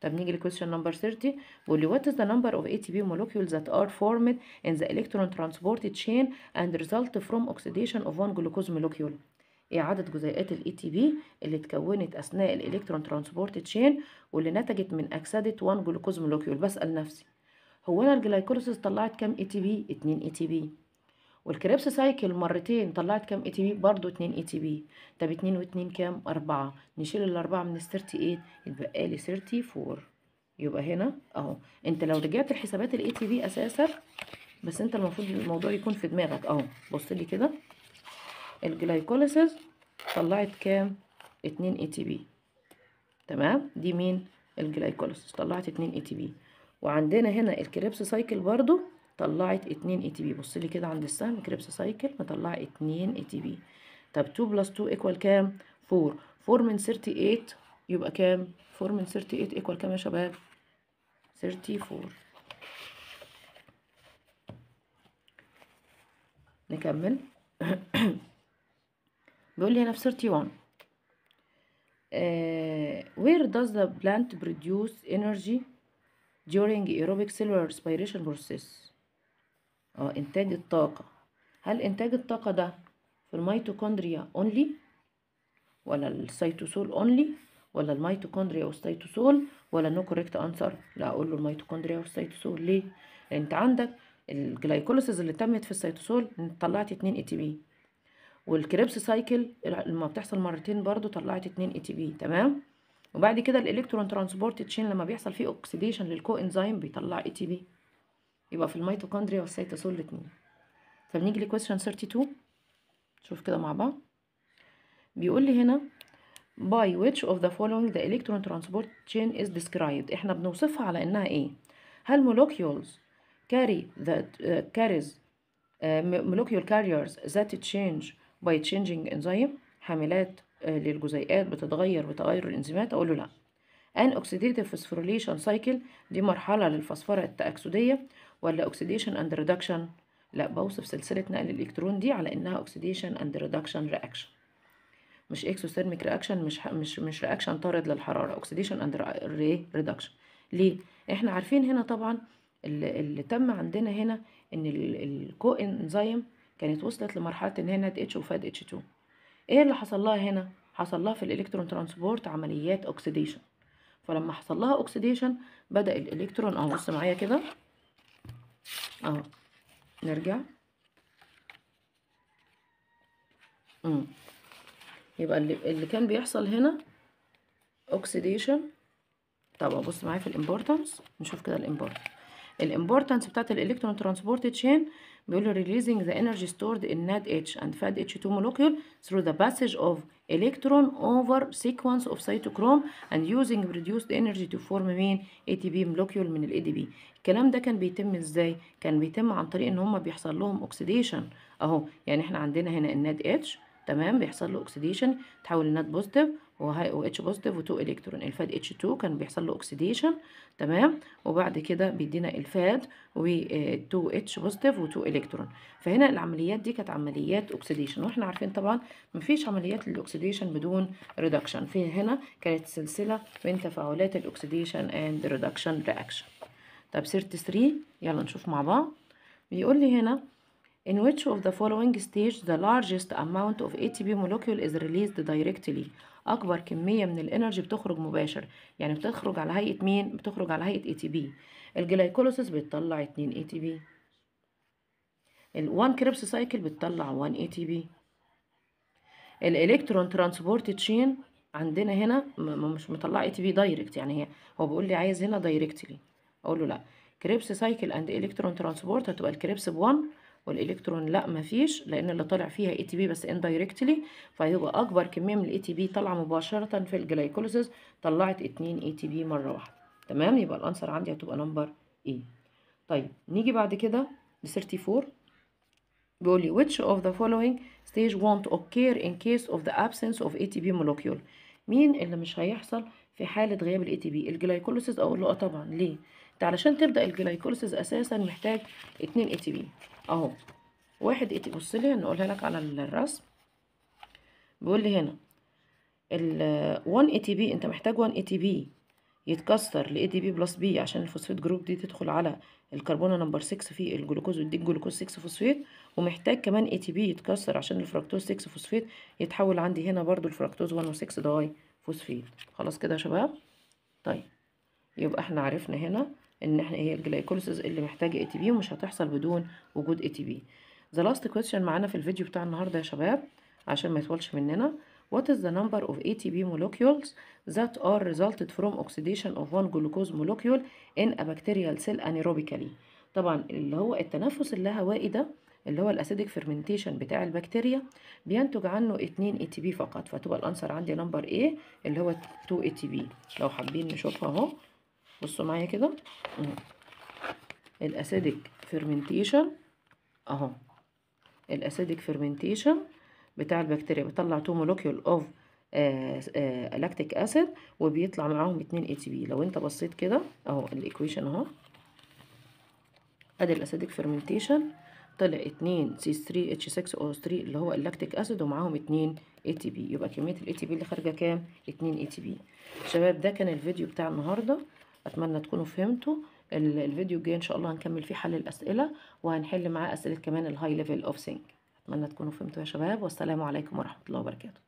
طب نيجي لكويشن نمبر 30 بيقول لي وات از ذا نمبر اوف اي تي بي molecules that are formed in the electron transport chain and result from oxidation of one glucose molecule ايه عدد جزيئات الاي تي e بي اللي اتكونت أثناء الإلكترون ترانسبورت تشين واللي نتجت من أكسدة 1 جلوكوز مولكيول بسأل نفسي هو أنا الجلايكوليسيس طلعت كام اي تي بي 2 اي تي بي والكريبس سايكل مرتين طلعت كام اي تي بي برضه 2 اي تي بي طب 2 و2 كام 4 نشيل الاربعه من 38 يتبقى لي 34 يبقى هنا اهو انت لو رجعت الحسابات الاي تي e بي اساسا بس انت المفروض الموضوع يكون في دماغك اهو بص لي كده الجلايكوليسيز طلعت كام اتنين اي تي بي تمام دي مين الجلايكوليسيز طلعت اتنين اي تي بي وعندنا هنا الكريبس سايكل برضو طلعت اتنين اي تي بي بص لي كده عند السهم كريبس سايكل مطلعه اتنين اي تي بي طب 2 بلس 2 ايكوال كام 4 4 من 38 يبقى كام 4 من 38 ايكوال كام يا شباب 34 نكمل بيقول لي هنا في 31 uh, آه، where does the plant produce energy during aerobic cellular respiration process اه انتاج الطاقة هل انتاج الطاقة ده في الميتوكوندريا اونلي ولا السيتوسول اونلي ولا الميتوكوندريا والسيتوسول ولا نو كوريكت انسر لا اقول له الميتوكوندريا والسيتوسول ليه انت عندك الجلايكوليسيز اللي تمت في السيتوسول طلعت 2 اي تي بي والكريبس سايكل لما بتحصل مرتين برضو طلعت 2 اي تي بي تمام وبعد كده الالكترون ترانسبورت تشين لما بيحصل فيه اوكسيديشن للكو انزيم بيطلع اي تي بي يبقى في الميتوكوندريا والسيتوسول الاثنين فبنيجي لكويشن 32 شوف كده مع بعض بيقول لي هنا by which of the following the electron transport chain is described احنا بنوصفها على انها ايه هل molecules carry that uh, carries uh, molecule carriers that change باي تشينجينج انزيم حاملات آه، للجزيئات بتتغير بتغير الانزيمات اقول له لا ان اوكسيديتيف فوسفوريليشن سايكل دي مرحله للفسفره التاكسديه ولا اوكسيديشن اند ريدكشن لا بوصف سلسله نقل الالكترون دي على انها اوكسيديشن اند ريدكشن رياكشن مش اكسوثيرميك رياكشن مش مش مش رياكشن طارد للحراره اوكسيديشن اند ريدكشن ليه احنا عارفين هنا طبعا اللي تم عندنا هنا ان الكو انزيم كانت وصلت لمرحله ان هي نات اتش وفاد اتش 2 ايه اللي حصل لها هنا حصل لها في الالكترون ترانسبورت عمليات اوكسيديشن فلما حصل لها اوكسيديشن بدا الالكترون اهو بص معايا كده اهو نرجع امم يبقى اللي, كان بيحصل هنا اوكسيديشن طب بص معايا في الامبورتنس نشوف كده الامبورتنس الامبورتنس بتاعت الالكترون ترانسبورت تشين بيقول له releasing the energy stored in NADH and FADH2 molecule through the passage of electron over sequence of cytochrome and using reduced energy to form مين ATP molecule من ال ADP الكلام ده كان بيتم ازاي كان بيتم عن طريق ان هم بيحصل لهم oxidation اهو يعني احنا عندنا هنا الناد اتش تمام بيحصل له oxidation تحول لناد بوزيتيف و اتش بوزيتيف و2 الكترون الفاد اتش 2 كان بيحصل له اوكسيديشن تمام وبعد كده بيدينا الفاد و2 اتش بوزيتيف و2 الكترون فهنا العمليات دي كانت عمليات اوكسيديشن واحنا عارفين طبعا مفيش عمليات للاوكسيديشن بدون ريدكشن في هنا كانت سلسله من تفاعلات الاوكسيديشن اند ريدكشن رياكشن طب سيرت 3 يلا نشوف مع بعض بيقول لي هنا In which of the following stage the largest amount of ATP molecule is released directly اكبر كميه من الانرجي بتخرج مباشر يعني بتخرج على هيئه مين بتخرج على هيئه اي تي بي الجلايكوليسيس بتطلع 2 اي تي بي ال1 كريبس سايكل بتطلع 1 اي تي بي الالكترون ترانسبورت تشين عندنا هنا مش مطلع اي تي بي دايركت يعني هي هو بيقول لي عايز هنا دايركتلي اقول له لا كريبس سايكل اند الكترون ترانسبورت هتبقى الكريبس ب1 والالكترون لا مفيش لان اللي طالع فيها اي تي بي بس اندايركتلي فهيبقى اكبر كميه من الاي تي بي طالعه مباشره في الجلايكوليسيس طلعت 2 اي تي بي مره واحده تمام يبقى الانسر عندي هتبقى نمبر اي طيب نيجي بعد كده ل 34 بيقول لي which of the following stage won't occur in case of the absence of ATP molecule مين اللي مش هيحصل في حالة غياب الاي تي بي الجلايكوليسيس أو اه طبعا ليه انت علشان تبدا الجلايكوليسيس اساسا محتاج 2 اي تي بي اهو واحد اي تي بص لي نقولها لك على الرسم بيقول لي هنا ال 1 اي تي بي انت محتاج 1 اي تي بي يتكسر ل اي تي بي بلس بي عشان الفوسفيت جروب دي تدخل على الكربون نمبر 6 في الجلوكوز ويديك جلوكوز 6 فوسفيت ومحتاج كمان اي تي بي يتكسر عشان الفركتوز 6 فوسفيت يتحول عندي هنا برضو الفركتوز 1 و6 داي فوسفيت خلاص كده يا شباب طيب يبقى احنا عرفنا هنا ان احنا هي إيه، الجلايكوليسيز اللي محتاجه اي تي بي ومش هتحصل بدون وجود اي تي بي ذا لاست كويستشن معانا في الفيديو بتاع النهارده يا شباب عشان ما يطولش مننا What is the number of ATP molecules that are resulted from oxidation of one glucose molecule in a bacterial cell anaerobically طبعا اللي هو التنفس اللاهوائي ده اللي هو الاسيديك فيرمنتيشن بتاع البكتيريا بينتج عنه 2 اي تي بي فقط فتبقى الانسر عندي نمبر ايه اللي هو 2 اي تي بي لو حابين نشوفها اهو بصوا معايا كده اه. الاسيدك فيرمنتيشن اهو الاسيدك فيرمنتيشن بتاع البكتيريا بيطلع تو مولوكيول اوف لاكتيك اسيد وبيطلع معاهم اتنين اي تي بي لو انت بصيت كده اهو الايكويشن اهو ادي الاسيدك فيرمنتيشن طلع اتنين سي 3 اتش 6 او 3 اللي هو اللاكتيك اسيد ومعاهم اتنين اي تي بي يبقى كميه الاي تي بي اللي خارجه كام اتنين اي تي بي شباب ده كان الفيديو بتاع النهارده اتمنى تكونوا فهمتوا الفيديو الجاي ان شاء الله هنكمل فيه حل الاسئله وهنحل معاه اسئله كمان الهاي ليفل اوف سينج اتمنى تكونوا فهمتوا يا شباب والسلام عليكم ورحمه الله وبركاته